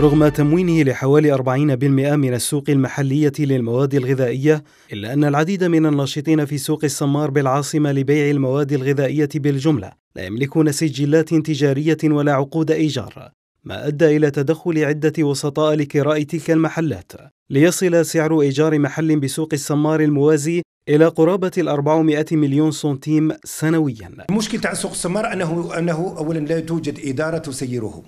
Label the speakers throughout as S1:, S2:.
S1: رغم تموينه لحوالي 40% من السوق المحلية للمواد الغذائية إلا أن العديد من الناشطين في سوق السمار بالعاصمة لبيع المواد الغذائية بالجملة لا يملكون سجلات تجارية ولا عقود إيجار ما أدى إلى تدخل عدة وسطاء لكراء تلك المحلات ليصل سعر إيجار محل بسوق السمار الموازي إلى قرابة ال
S2: 400 مليون سنتيم سنويا المشكل تاع سوق السمار أنه, أنه أولا لا توجد إدارة تسيره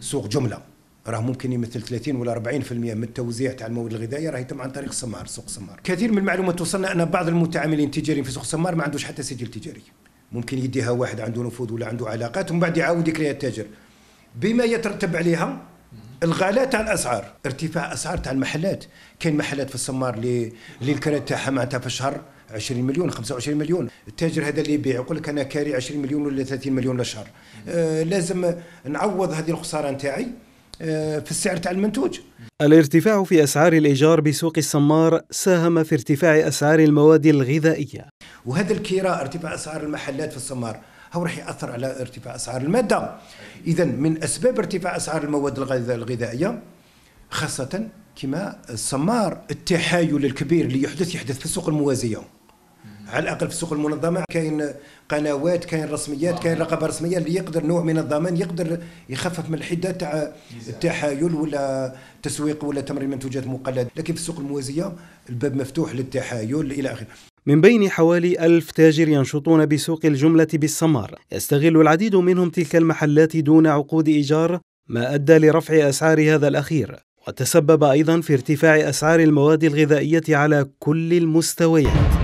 S2: سوق جملة راه ممكن يمثل 30 ولا 40% من التوزيع تاع المواد الغذائيه راه يتم عن طريق سمار سوق سمار كثير من المعلومات توصلنا ان بعض المتعاملين التجاريين في سوق سمار ما عندوش حتى سجل تجاري ممكن يديها واحد عنده نفوذ ولا عنده علاقات ومن بعد يعاود يكريها التاجر بما يترتب عليها الغلاء تاع الاسعار ارتفاع اسعار تاع المحلات كاين محلات في السمار اللي اللي الكرا تاعها معناتها في الشهر 20 مليون 25 مليون التاجر هذا اللي يبيع يقول لك انا كاري 20 مليون ولا 30 مليون للشهر آه لازم نعوض هذه الخساره نتاعي آه، في السعر تاع المنتوج الارتفاع
S1: في اسعار الايجار بسوق السمار ساهم في ارتفاع اسعار المواد الغذائيه
S2: وهذا الكيرا ارتفاع اسعار المحلات في السمار هو راح ياثر على ارتفاع اسعار الماده اذا من اسباب ارتفاع اسعار المواد الغذائيه خاصه كما السمار التحايل الكبير اللي يحدث يحدث في السوق الموازيه على الاقل في السوق المنظمه كاين قنوات كاين رسميات كاين رقابه رسميه اللي يقدر نوع من الضمان يقدر يخفف من الحده تاع التحايل ولا تسويق ولا تمرير منتوجات مقلده لكن في السوق الموازيه الباب مفتوح للتحايل الى اخره
S1: من بين حوالي ألف تاجر ينشطون بسوق الجملة بالسمار يستغل العديد منهم تلك المحلات دون عقود إيجار ما أدى لرفع أسعار هذا الأخير وتسبب أيضا في ارتفاع أسعار المواد الغذائية على كل المستويات